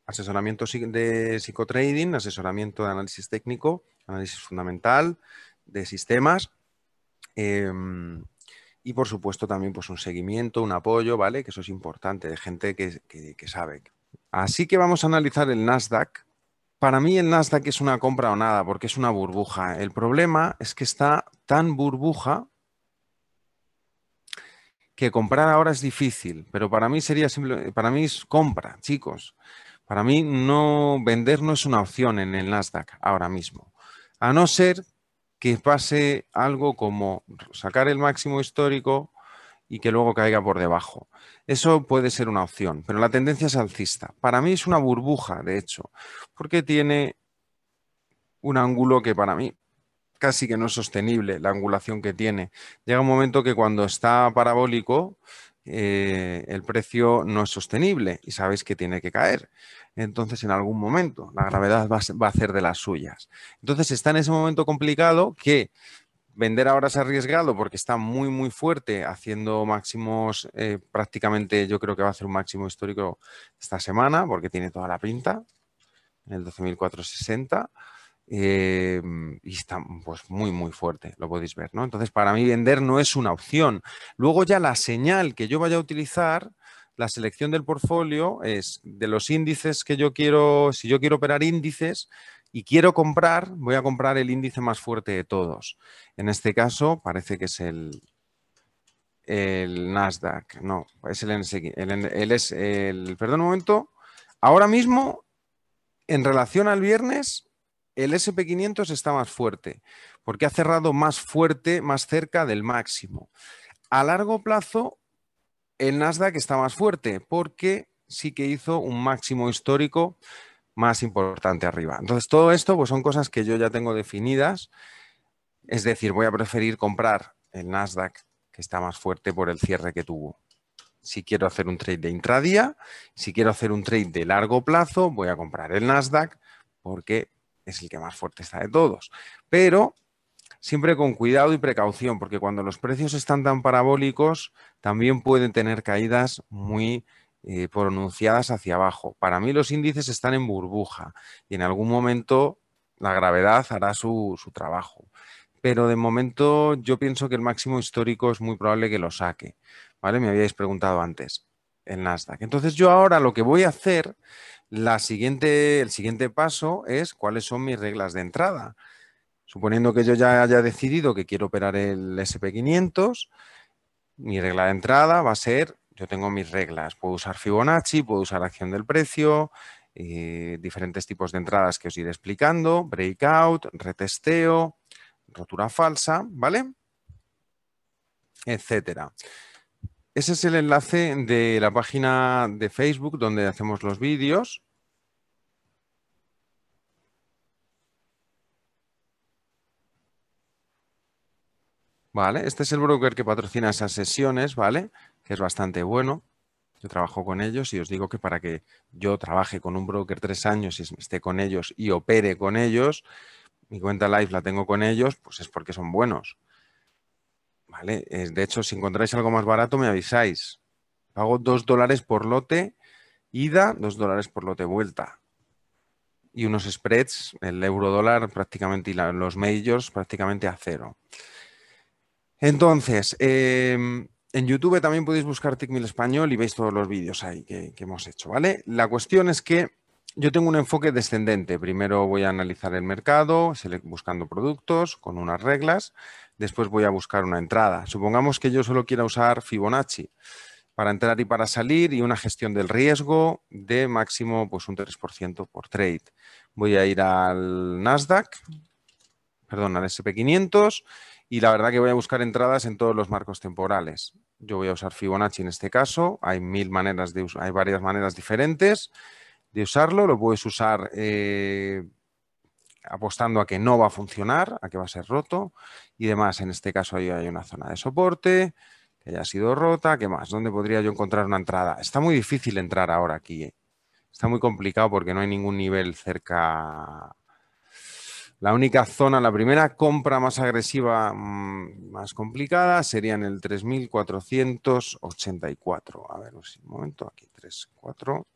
Asesoramiento de psicotrading, asesoramiento de análisis técnico, análisis fundamental, de sistemas. Em, y por supuesto también pues un seguimiento, un apoyo, ¿vale? Que eso es importante, de gente que, sabe. Así que vamos a analizar el Nasdaq. Para mí el Nasdaq es una compra o nada, porque es una burbuja. El problema es que está tan burbuja que comprar ahora es difícil, pero para mí sería simple, para mí es compra, chicos. Para mí no vender no es una opción en el Nasdaq ahora mismo. A no ser que pase algo como sacar el máximo histórico y que luego caiga por debajo. Eso puede ser una opción, pero la tendencia es alcista. Para mí es una burbuja, de hecho, porque tiene un ángulo que para mí casi que no es sostenible la angulación que tiene. Llega un momento que cuando está parabólico, eh, el precio no es sostenible y sabéis que tiene que caer. Entonces, en algún momento, la gravedad va, a hacer de las suyas. Entonces, está en ese momento complicado que vender ahora es arriesgado porque está muy, muy fuerte, haciendo máximos eh, prácticamente, yo creo que va a hacer un máximo histórico esta semana porque tiene toda la pinta, en el 12.460. Eh, y está pues muy muy fuerte, lo podéis ver, ¿no? Entonces, para mí vender no es una opción. Luego ya la señal que yo vaya a utilizar, la selección del portfolio es de los índices que yo quiero, si yo quiero operar índices y quiero comprar, voy a comprar el índice más fuerte de todos. En este caso parece que es el, el Nasdaq, no, es el el, el, el, perdón un momento, ahora mismo en relación al viernes el SP500 está más fuerte, porque ha cerrado más fuerte, más cerca del máximo. A largo plazo, el Nasdaq está más fuerte, porque sí que hizo un máximo histórico más importante arriba. Entonces, todo esto pues, son cosas que yo ya tengo definidas. Es decir, voy a preferir comprar el Nasdaq, que está más fuerte por el cierre que tuvo. Si quiero hacer un trade de intradía, si quiero hacer un trade de largo plazo, voy a comprar el Nasdaq porque es el que más fuerte está de todos. Pero siempre con cuidado y precaución, porque cuando los precios están tan parabólicos, también pueden tener caídas muy eh, pronunciadas hacia abajo. Para mí los índices están en burbuja y en algún momento la gravedad hará su, trabajo. Pero de momento yo pienso que el máximo histórico es muy probable que lo saque. ¿vale? Me habíais preguntado antes en Nasdaq. Entonces yo ahora lo que voy a hacer la siguiente, el siguiente paso es cuáles son mis reglas de entrada. Suponiendo que yo ya haya decidido que quiero operar el SP500, mi regla de entrada va a ser, yo tengo mis reglas, puedo usar Fibonacci, puedo usar acción del precio, eh, diferentes tipos de entradas que os iré explicando, breakout, retesteo, rotura falsa, ¿vale? Etcétera. Ese es el enlace de la página de Facebook donde hacemos los vídeos. Vale, este es el broker que patrocina esas sesiones, ¿vale? Que es bastante bueno. Yo trabajo con ellos y os digo que para que yo trabaje con un broker tres años y esté con ellos y opere con ellos, mi cuenta live la tengo con ellos, pues es porque son buenos. Eh, de hecho, si encontráis algo más barato, me avisáis. Pago 2 dólares por lote, ida, 2 dólares por lote, vuelta. Y unos spreads, el euro dólar prácticamente y los majors prácticamente a cero. Entonces, em, en YouTube también podéis buscar Tickmill Español y veis todos los vídeos ahí que, que, hemos hecho, ¿vale? La cuestión es que yo tengo un enfoque descendente. Primero voy a analizar el mercado, buscando productos con unas reglas después voy a buscar una entrada. Supongamos que yo solo quiera usar Fibonacci para entrar y para salir y una gestión del riesgo de máximo pues un 3% por trade. Voy a ir al Nasdaq, perdón, al SP500 y la verdad que voy a buscar entradas en todos los marcos temporales. Yo voy a usar Fibonacci en este caso, hay mil maneras de hay varias maneras diferentes de usarlo, lo puedes usar eh, apostando a que no va a funcionar, a que va a ser roto y demás. En este caso ahí hay una zona de soporte que ya ha sido rota, ¿qué más? ¿Dónde podría yo encontrar una entrada? Está muy difícil entrar ahora aquí. ¿eh? Está muy complicado porque no hay ningún nivel cerca. La única zona, la primera compra más agresiva, mm, más complicada, sería en el 3484. A ver, un momento, aquí 34.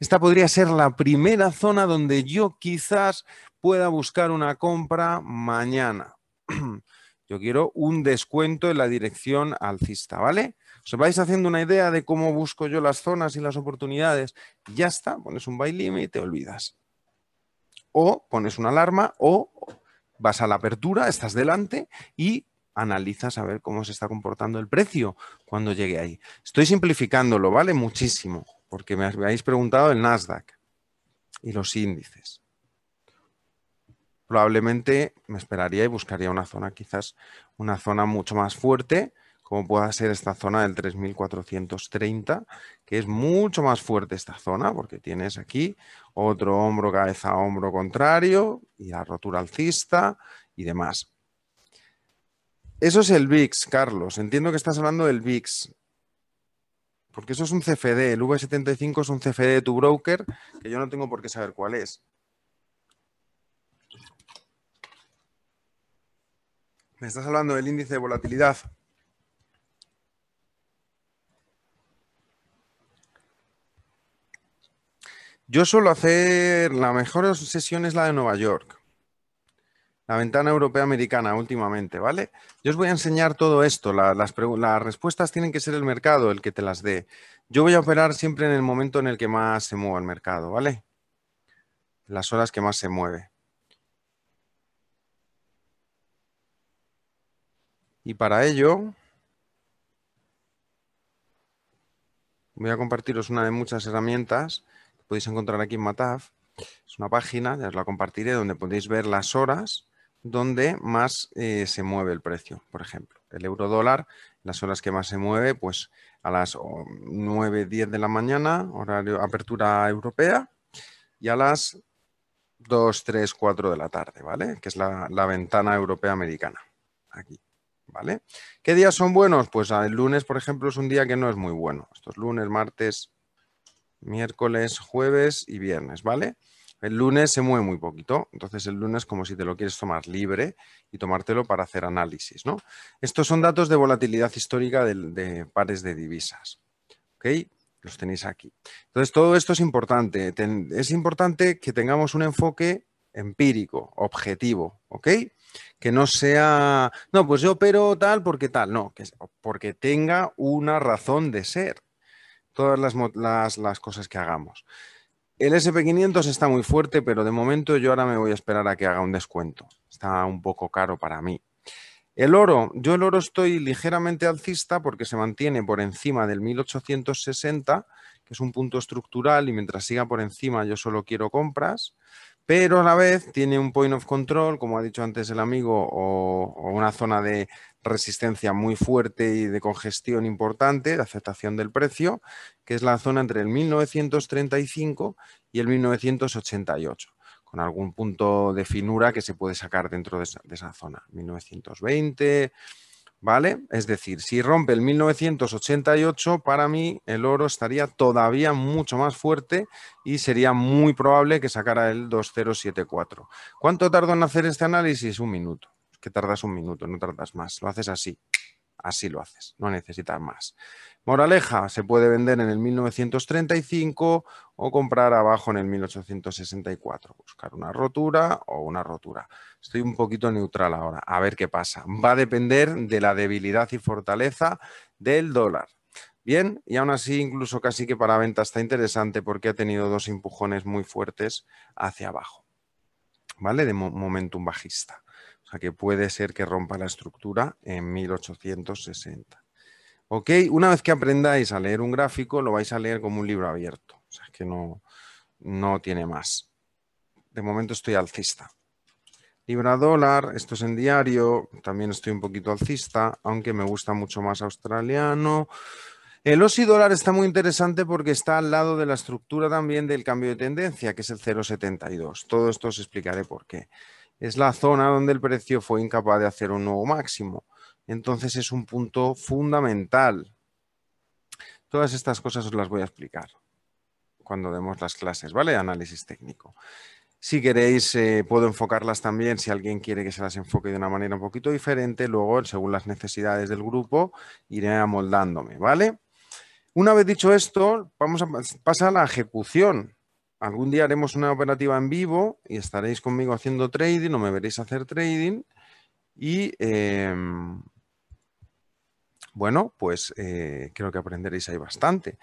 Esta podría ser la primera zona donde yo quizás pueda buscar una compra mañana. Yo quiero un descuento en la dirección alcista, ¿vale? Os vais haciendo una idea de cómo busco yo las zonas y las oportunidades. Ya está, pones un buy limit y te olvidas. O pones una alarma o vas a la apertura, estás delante y analizas a ver cómo se está comportando el precio cuando llegue ahí. Estoy simplificándolo, ¿vale? Muchísimo porque me habéis preguntado el Nasdaq y los índices. Probablemente me esperaría y buscaría una zona, quizás una zona mucho más fuerte, como pueda ser esta zona del 3430, que es mucho más fuerte esta zona, porque tienes aquí otro hombro, cabeza, hombro contrario, y la rotura alcista y demás. Eso es el VIX, Carlos. Entiendo que estás hablando del VIX. Porque eso es un CFD, el V75 es un CFD de tu broker, que yo no tengo por qué saber cuál es. Me estás hablando del índice de volatilidad. Yo suelo hacer, la mejor sesión es la de Nueva York la ventana europea americana últimamente, ¿vale? Yo os voy a enseñar todo esto. las, las, respuestas tienen que ser el mercado el que te las dé. Yo voy a operar siempre en el momento en el que más se mueva el mercado, ¿vale? Las horas que más se mueve. Y para ello, voy a compartiros una de muchas herramientas que podéis encontrar aquí en Mataf. Es una página, ya os la compartiré, donde podéis ver las horas donde más eh, se mueve el precio, por ejemplo. El euro dólar, las horas que más se mueve, pues a las 9, 10 de la mañana, horario apertura europea, y a las 2, 3, 4 de la tarde, ¿vale? Que es la, la ventana europea americana. Aquí. ¿Vale? ¿Qué días son buenos? Pues ah, el lunes, por ejemplo, es un día que no es muy bueno. Estos lunes, martes, miércoles, jueves y viernes, ¿vale? El lunes se mueve muy poquito, entonces el lunes como si te lo quieres tomar libre y tomártelo para hacer análisis. ¿no? Estos son datos de volatilidad histórica de, pares de divisas. ¿okay? Los tenéis aquí. Entonces todo esto es importante. es importante que tengamos un enfoque empírico, objetivo, ¿ok? Que no sea, no, pues yo pero tal porque tal, no, que, porque tenga una razón de ser todas las cosas que hagamos. El SP500 está muy fuerte, pero de momento yo ahora me voy a esperar a que haga un descuento. Está un poco caro para mí. El oro, yo el oro estoy ligeramente alcista porque se mantiene por encima del 1860, que es un punto estructural y mientras siga por encima yo solo quiero compras, pero a la vez tiene un point of control, como ha dicho antes el amigo, o, o una zona de, resistencia muy fuerte y de congestión importante, de aceptación del precio, que es la zona entre el 1935 y el 1988, con algún punto de finura que se puede sacar dentro de esa, zona, 1920, ¿vale? Es decir, si rompe el 1988, para mí el oro estaría todavía mucho más fuerte y sería muy probable que sacara el 2074. ¿Cuánto tardó en hacer este análisis? Un minuto que tardas un minuto, no tardas más. Lo haces así, así lo haces, no necesitas más. Moraleja, se puede vender en el 1935 o comprar abajo en el 1864. Buscar una rotura o una rotura. Estoy un poquito neutral ahora, a ver qué pasa. Va a depender de la debilidad y fortaleza del dólar. Bien, y aún así incluso casi que para venta está interesante porque ha tenido dos empujones muy fuertes hacia abajo. ¿Vale? De momento un bajista que puede ser que rompa la estructura en 1860. ¿Ok? Una vez que aprendáis a leer un gráfico, lo vais a leer como un libro abierto. O sea, que no, no tiene más. De momento estoy alcista. Libra dólar, esto es en diario, también estoy un poquito alcista, aunque me gusta mucho más australiano. El OSI dólar está muy interesante porque está al lado de la estructura también del cambio de tendencia, que es el 0,72. Todo esto os explicaré por qué es la zona donde el precio fue incapaz de hacer un nuevo máximo. Entonces es un punto fundamental. Todas estas cosas os las voy a explicar cuando demos las clases, ¿vale? Análisis técnico. Si queréis, eh, puedo enfocarlas también, si alguien quiere que se las enfoque de una manera un poquito diferente, luego, según las necesidades del grupo, iré amoldándome, ¿vale? Una vez dicho esto, vamos a pasar a la ejecución algún día haremos una operativa en vivo y estaréis conmigo haciendo trading o me veréis hacer trading. Y em, bueno, pues eh, creo que aprenderéis ahí bastante.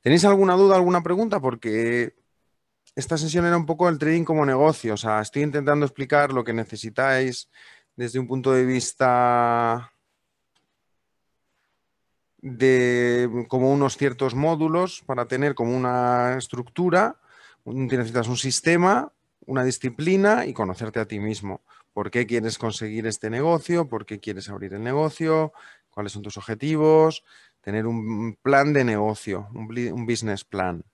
¿Tenéis alguna duda, alguna pregunta? Porque esta sesión era un poco el trading como negocio. O sea, estoy intentando explicar lo que necesitáis desde un punto de vista de como unos ciertos módulos para tener como una estructura necesitas un sistema, una disciplina y conocerte a ti mismo. ¿Por qué quieres conseguir este negocio? ¿Por qué quieres abrir el negocio? ¿Cuáles son tus objetivos? Tener un plan de negocio, un business plan.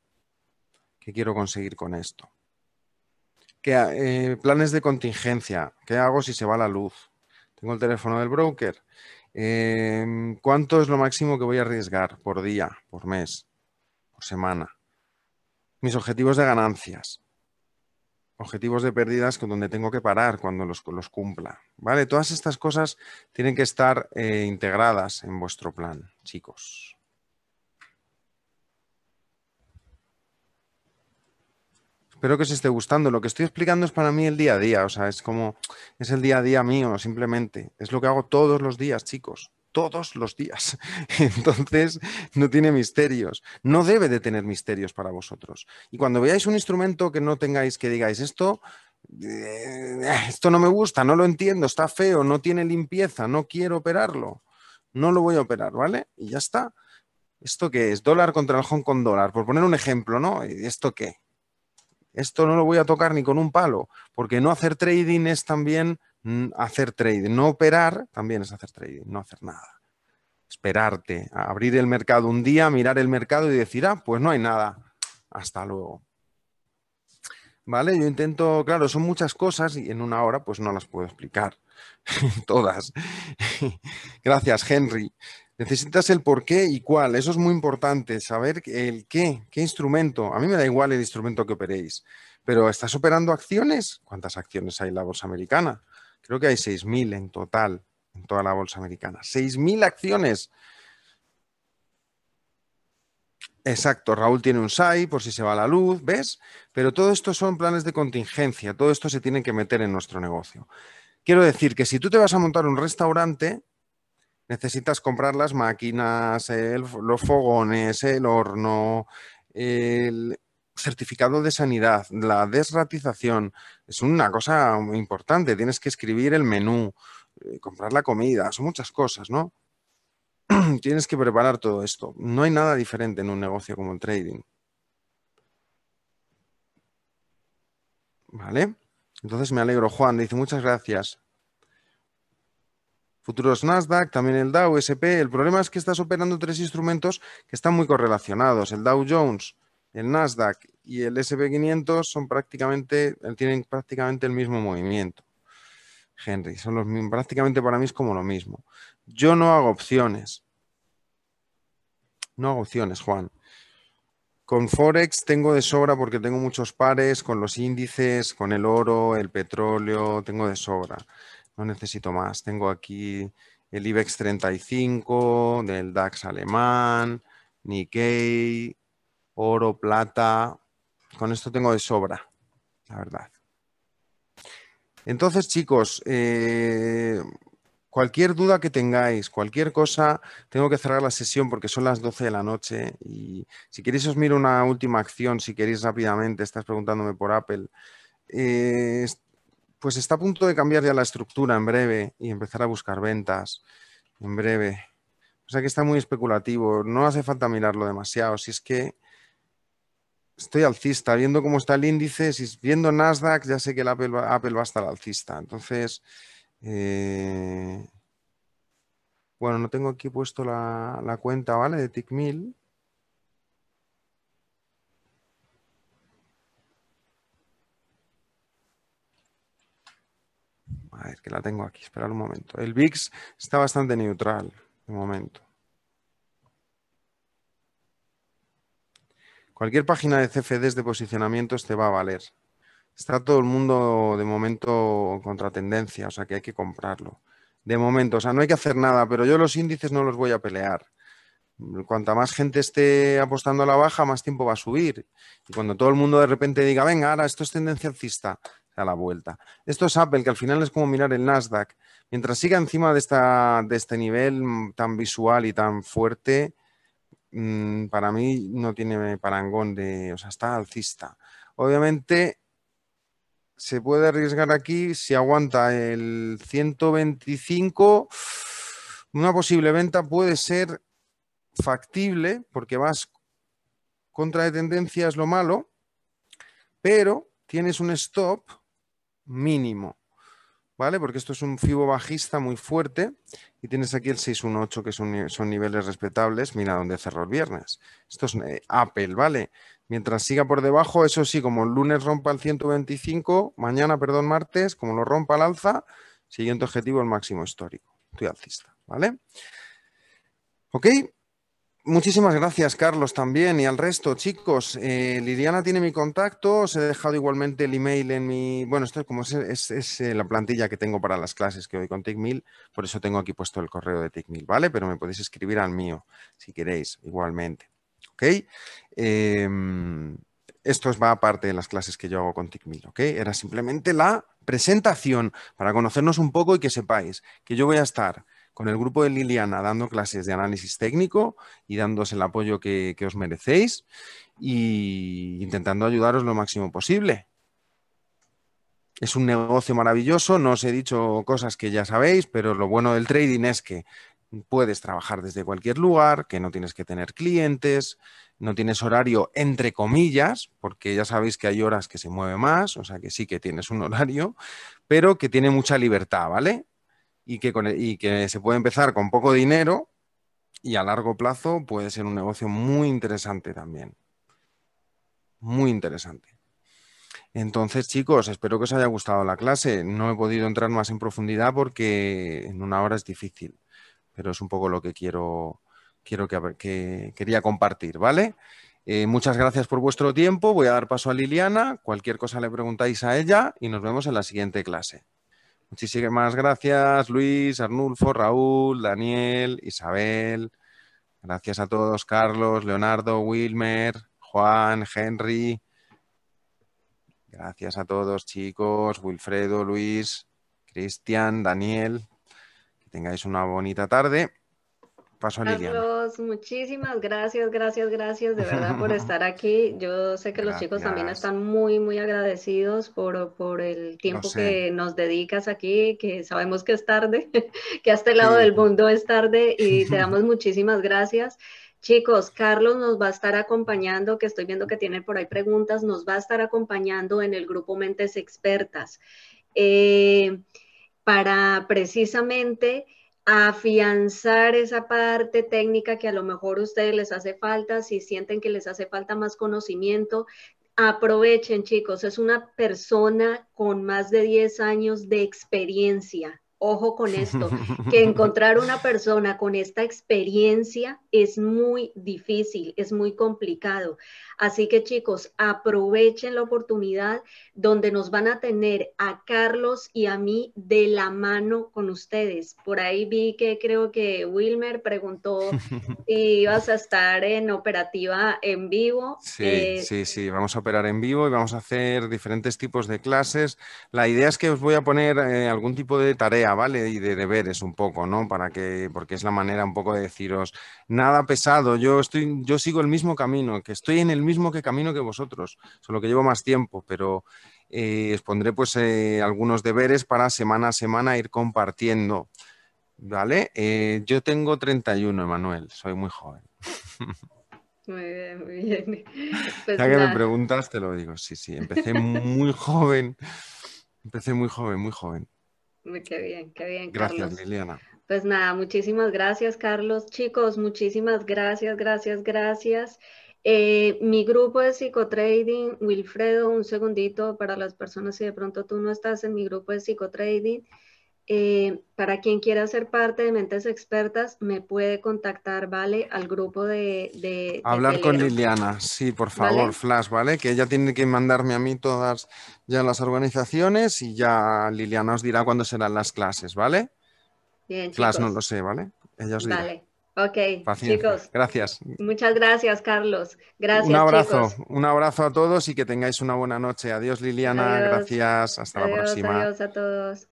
¿Qué quiero conseguir con esto? ¿Qué, eh, planes de contingencia. ¿Qué hago si se va la luz? Tengo el teléfono del broker. Em, ¿Cuánto es lo máximo que voy a arriesgar por día, por mes, por semana? mis objetivos de ganancias, objetivos de pérdidas con donde tengo que parar cuando los, cumpla. ¿Vale? Todas estas cosas tienen que estar eh, integradas en vuestro plan, chicos. Espero que os esté gustando. Lo que estoy explicando es para mí el día a día, o sea, es como, es el día a día mío, simplemente. Es lo que hago todos los días, chicos todos los días. Entonces, no tiene misterios. No debe de tener misterios para vosotros. Y cuando veáis un instrumento que no tengáis, que digáis, esto, eh, esto no me gusta, no lo entiendo, está feo, no tiene limpieza, no quiero operarlo. No lo voy a operar, ¿vale? Y ya está. ¿Esto qué es? Dólar contra el Hong Kong dólar. Por poner un ejemplo, ¿no? Eh, ¿Esto qué? Esto no lo voy a tocar ni con un palo, porque no hacer trading es también Mm, hacer trading. No operar también es hacer trading, no hacer nada. Esperarte, abrir el mercado un día, mirar el mercado y decir, ah, pues no hay nada. Hasta luego. ¿Vale? Yo intento, claro, son muchas cosas y en una hora pues no las puedo explicar todas. Gracias, Henry. Necesitas el por qué y cuál. Eso es muy importante, saber el qué, qué instrumento. A mí me da igual el instrumento que operéis, pero ¿estás operando acciones? ¿Cuántas acciones hay en la bolsa americana? creo que hay 6.000 en total en toda la bolsa americana. 6.000 acciones. Exacto, Raúl tiene un SAI por si se va la luz, ¿ves? Pero todo esto son planes de contingencia, todo esto se tiene que meter en nuestro negocio. Quiero decir que si tú te vas a montar un restaurante, necesitas comprar las máquinas, los fogones, el horno, el, certificado de sanidad, la desratización, es una cosa importante, tienes que escribir el menú, eh, comprar la comida, son muchas cosas, ¿no? tienes que preparar todo esto. No hay nada diferente en un negocio como el trading. ¿Vale? Entonces me alegro, Juan, dice muchas gracias. Futuros Nasdaq, también el Dow, SP. El problema es que estás operando tres instrumentos que están muy correlacionados. El Dow Jones el Nasdaq y el SP500 son prácticamente, tienen prácticamente el mismo movimiento. Henry, son los prácticamente para mí es como lo mismo. Yo no hago opciones. No hago opciones, Juan. Con Forex tengo de sobra porque tengo muchos pares, con los índices, con el oro, el petróleo, tengo de sobra. No necesito más. Tengo aquí el IBEX 35, del DAX alemán, Nikkei, oro, plata, con esto tengo de sobra, la verdad. Entonces, chicos, eh, cualquier duda que tengáis, cualquier cosa, tengo que cerrar la sesión porque son las 12 de la noche y si queréis os miro una última acción, si queréis rápidamente, estás preguntándome por Apple. Eh, pues está a punto de cambiar ya la estructura en breve y empezar a buscar ventas en breve. O sea que está muy especulativo, no hace falta mirarlo demasiado, si es que estoy alcista, viendo cómo está el índice, si viendo Nasdaq, ya sé que el Apple, va, a estar alcista. Entonces, eh, bueno, no tengo aquí puesto la, cuenta, ¿vale? De TICMIL. A ver, que la tengo aquí, esperar un momento. El VIX está bastante neutral de momento. Cualquier página de CFDs de posicionamiento te va a valer. Está todo el mundo de momento contra tendencia, o sea que hay que comprarlo. De momento, o sea, no hay que hacer nada, pero yo los índices no los voy a pelear. Cuanta más gente esté apostando a la baja, más tiempo va a subir. Y cuando todo el mundo de repente diga, venga, ahora esto es tendencia alcista, a la vuelta. Esto es Apple, que al final es como mirar el Nasdaq. Mientras siga encima de, esta, de este nivel tan visual y tan fuerte, Mm, para mí no tiene parangón de, o sea, está alcista. Obviamente se puede arriesgar aquí si aguanta el 125. Una posible venta puede ser factible porque vas contra de tendencia es lo malo, pero tienes un stop mínimo. ¿vale? Porque esto es un fibo bajista muy fuerte y tienes aquí el 618 que son, son niveles respetables, mira dónde cerró el viernes. Esto es eh, Apple, ¿vale? Mientras siga por debajo, eso sí, como el lunes rompa el 125, mañana, perdón, martes, como lo rompa al alza, siguiente objetivo el máximo histórico. Estoy alcista, ¿vale? ¿Ok? Muchísimas gracias, Carlos, también y al resto, chicos. Eh, Liliana tiene mi contacto, os he dejado igualmente el email en mi. Bueno, esto es como es, eh, la plantilla que tengo para las clases que doy con Mil, por eso tengo aquí puesto el correo de Mil, ¿vale? Pero me podéis escribir al mío si queréis, igualmente. ¿Ok? Esto em, esto va aparte de las clases que yo hago con TicMil, ¿ok? Era simplemente la presentación para conocernos un poco y que sepáis que yo voy a estar con el grupo de Liliana dando clases de análisis técnico y dándos el apoyo que, os merecéis y intentando ayudaros lo máximo posible. Es un negocio maravilloso, no os he dicho cosas que ya sabéis, pero lo bueno del trading es que puedes trabajar desde cualquier lugar, que no tienes que tener clientes, no tienes horario entre comillas, porque ya sabéis que hay horas que se mueve más, o sea que sí que tienes un horario, pero que tiene mucha libertad, ¿vale? E, y que, se puede empezar con poco dinero y a largo plazo puede ser un negocio muy interesante también. Muy interesante. Entonces, chicos, espero que os haya gustado la clase. No he podido entrar más en profundidad porque en una hora es difícil, pero es un poco lo que quiero, quiero que, quería compartir, ¿vale? Eh, muchas gracias por vuestro tiempo. Voy a dar paso a Liliana. Cualquier cosa le preguntáis a ella y nos vemos en la siguiente clase. Muchísimas gracias, Luis, Arnulfo, Raúl, Daniel, Isabel. Gracias a todos, Carlos, Leonardo, Wilmer, Juan, Henry. Gracias a todos, chicos, Wilfredo, Luis, Cristian, Daniel. Que tengáis una bonita tarde. Carlos, muchísimas gracias, gracias, gracias de verdad por estar aquí. Yo sé que los chicos también están muy, muy agradecidos por, el tiempo que nos dedicas aquí, que sabemos que es tarde, que a este lado del mundo es tarde y te damos muchísimas gracias. Chicos, Carlos nos va a estar acompañando, que estoy viendo que tiene por ahí preguntas, nos va a estar acompañando en el grupo Mentes Expertas eh, para precisamente afianzar esa parte técnica que a lo mejor a ustedes les hace falta, si sienten que les hace falta más conocimiento, aprovechen chicos, es una persona con más de 10 años de experiencia. Ojo con esto, que encontrar una persona con esta experiencia es muy difícil, es muy complicado. Así que chicos, aprovechen la oportunidad donde nos van a tener a Carlos y a mí de la mano con ustedes. Por ahí vi que creo que Wilmer preguntó si ibas a estar en operativa en vivo. Sí, eh, sí, sí, vamos a operar en vivo y vamos a hacer diferentes tipos de clases. La idea es que os voy a poner eh, algún tipo de tarea ¿vale? Y de deberes un poco, ¿no? Para que, porque es la manera un poco de deciros, nada pesado, yo estoy, yo sigo el mismo camino, que estoy en el mismo que camino que vosotros, solo que llevo más tiempo, pero eh, os pondré pues eh, algunos deberes para semana a semana ir compartiendo. ¿Vale? Eh, yo tengo 31, Emanuel, soy muy joven. Muy bien, muy bien. Pues ya que me preguntas, te lo digo. Sí, sí, empecé muy joven. Empecé muy joven, muy joven. Qué bien, qué bien. Gracias, Liliana. Pues nada, muchísimas gracias, Carlos. Chicos, muchísimas gracias, gracias, gracias. Eh, mi grupo de psicotrading, Wilfredo, un segundito para las personas si de pronto tú no estás en mi grupo de psicotrading. Eh, para quien quiera ser parte de Mentes Expertas, me puede contactar, ¿vale? Al grupo de... Hablar con Liliana, sí, por favor, Flash, ¿vale? Que ella tiene que mandarme a mí todas ya las organizaciones y ya Liliana os dirá cuándo serán las clases, ¿vale? Bien, Flash no lo sé, ¿vale? Ella os dirá. Vale. Ok, Gracias. Muchas gracias, Carlos. Gracias. Un abrazo, un abrazo a todos y que tengáis una buena noche. Adiós, Liliana. Gracias. Hasta la próxima. Adiós a todos.